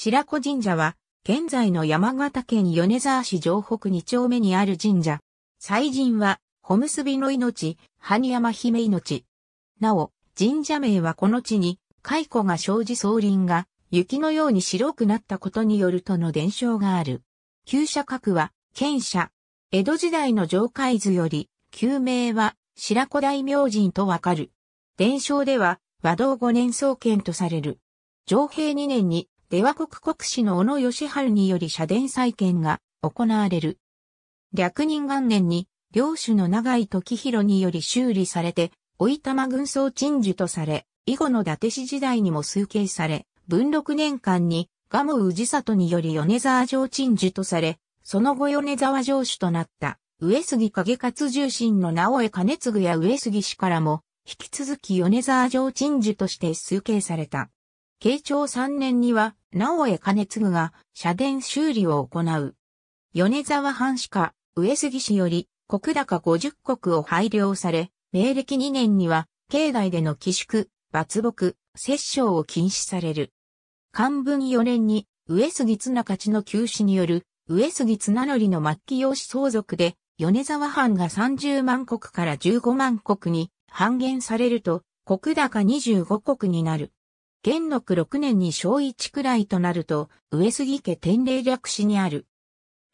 白子神社は、現在の山形県米沢市城北二丁目にある神社。祭神は、小結ビの命、埴山姫命。なお、神社名はこの地に、蚕が生じ総林が、雪のように白くなったことによるとの伝承がある。旧社格は、賢社。江戸時代の城海図より、旧名は、白子大明神とわかる。伝承では、和道五年創建とされる。上平二年に出羽国国史の小野義春により社殿再建が行われる。略人元年に、領主の長井時広により修理されて、おいたま軍曹鎮守とされ、以後の伊達氏時代にも推計され、文禄年間に、蒲生氏里により米沢城鎮守とされ、その後米沢城主となった、上杉景勝重臣の直江兼次や上杉氏からも、引き続き米沢城鎮守として推計された。慶長3年には、直江兼次が社殿修理を行う。米沢藩士か、上杉氏より国高50国を配慮され、明暦2年には、境内での寄宿、伐木、摂政を禁止される。漢文4年に、上杉綱勝の休止による、上杉綱則の末期養子相続で、米沢藩が30万国から15万国に半減されると、国高25国になる。元禄6年に小一くらいとなると、上杉家天霊略史にある。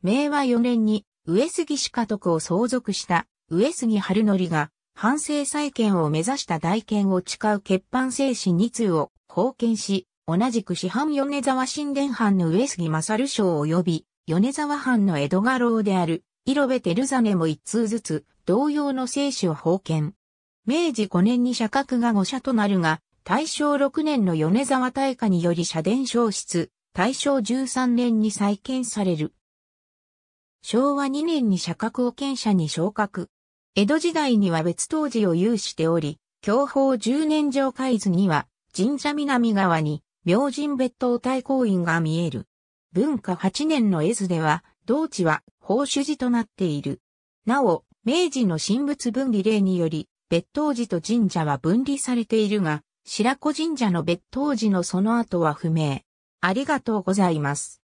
明和4年に上杉氏家督を相続した上杉春則が、反政再建を目指した大権を誓う欠藩精神2通を封建し、同じく市藩米沢新殿藩の上杉勝将及び、米沢藩の江戸家老である、色部照真も一通ずつ、同様の聖死を封建。明治5年に社格が5社となるが、大正6年の米沢大火により社殿消失、大正13年に再建される。昭和2年に社格を建社に昇格。江戸時代には別当時を有しており、享保十年城海図には、神社南側に、明神別当大公院が見える。文化8年の絵図では、同地は、法主寺となっている。なお、明治の神仏分離令により、別当寺と神社は分離されているが、白子神社の別当時のその後は不明。ありがとうございます。